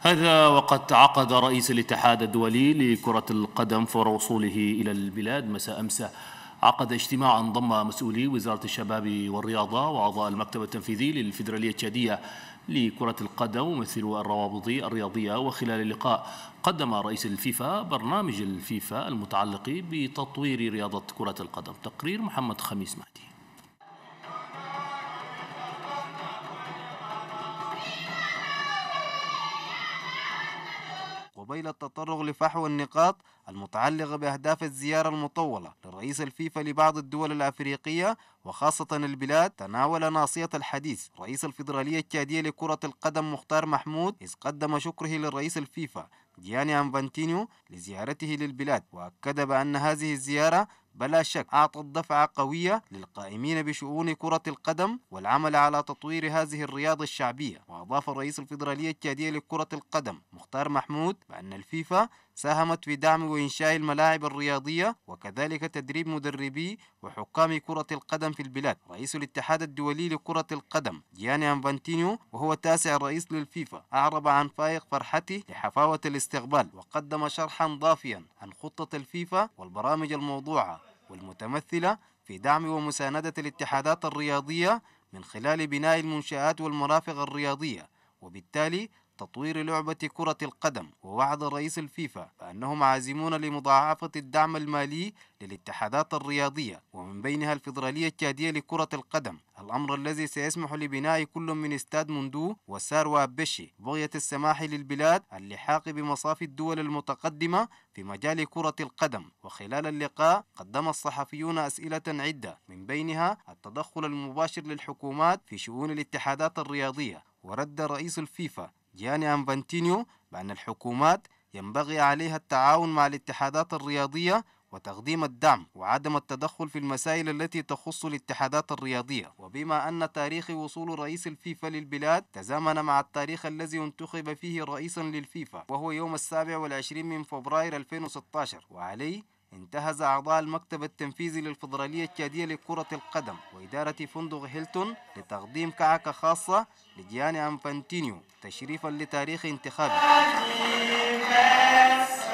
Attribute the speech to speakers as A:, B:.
A: هذا وقد عقد رئيس الاتحاد الدولي لكرة القدم فور وصوله إلى البلاد مساء أمس عقد اجتماعا ضم مسؤولي وزارة الشباب والرياضة وأعضاء المكتب التنفيذي للفيدرالية التشادية لكرة القدم وممثلو الروابط الرياضية وخلال اللقاء قدم رئيس الفيفا برنامج الفيفا المتعلق بتطوير رياضة كرة القدم تقرير محمد خميس مهدي
B: قبيل التطرق لفحوى النقاط المتعلقة بأهداف الزيارة المطولة لرئيس الفيفا لبعض الدول الأفريقية وخاصة البلاد تناول ناصية الحديث رئيس الفيدرالية التشادية لكرة القدم مختار محمود إذ قدم شكره للرئيس الفيفا جياني أنفانتينيو لزيارته للبلاد وأكد بأن هذه الزيارة بلا شك أعطت دفعة قوية للقائمين بشؤون كرة القدم والعمل على تطوير هذه الرياضة الشعبية وأضاف الرئيس الفيدرالية التشادية لكرة القدم مختار محمود بأن الفيفا ساهمت في دعم وإنشاء الملاعب الرياضية وكذلك تدريب مدربي وحكام كرة القدم في البلاد رئيس الاتحاد الدولي لكرة القدم جياني أنفانتينيو وهو تاسع رئيس للفيفا أعرب عن فائق فرحته لحفاوة الاستقبال وقدم شرحا ضافيا عن خطة الفيفا والبرامج الموضوعة والمتمثلة في دعم ومساندة الاتحادات الرياضية من خلال بناء المنشآت والمرافق الرياضية وبالتالي تطوير لعبة كرة القدم ووعد رئيس الفيفا بأنهم عازمون لمضاعفة الدعم المالي للاتحادات الرياضية ومن بينها الفيدرالية التشادية لكرة القدم الأمر الذي سيسمح لبناء كل من استاد موندو وساروا بشي بغية السماح للبلاد اللحاق بمصاف الدول المتقدمة في مجال كرة القدم وخلال اللقاء قدم الصحفيون أسئلة عدة من بينها التدخل المباشر للحكومات في شؤون الاتحادات الرياضية ورد رئيس الفيفا جاني أنفانتينيو بأن الحكومات ينبغي عليها التعاون مع الاتحادات الرياضية وتقديم الدعم وعدم التدخل في المسائل التي تخص الاتحادات الرياضية وبما أن تاريخ وصول رئيس الفيفا للبلاد تزامن مع التاريخ الذي انتخب فيه رئيسا للفيفا وهو يوم السابع والعشرين من فبراير 2016 وعليه انتهز أعضاء المكتب التنفيذي للفدرالية التشادية لكرة القدم وإدارة فندق هيلتون لتقديم كعكة خاصة لجياني أنفانتينيو تشريفا لتاريخ انتخابه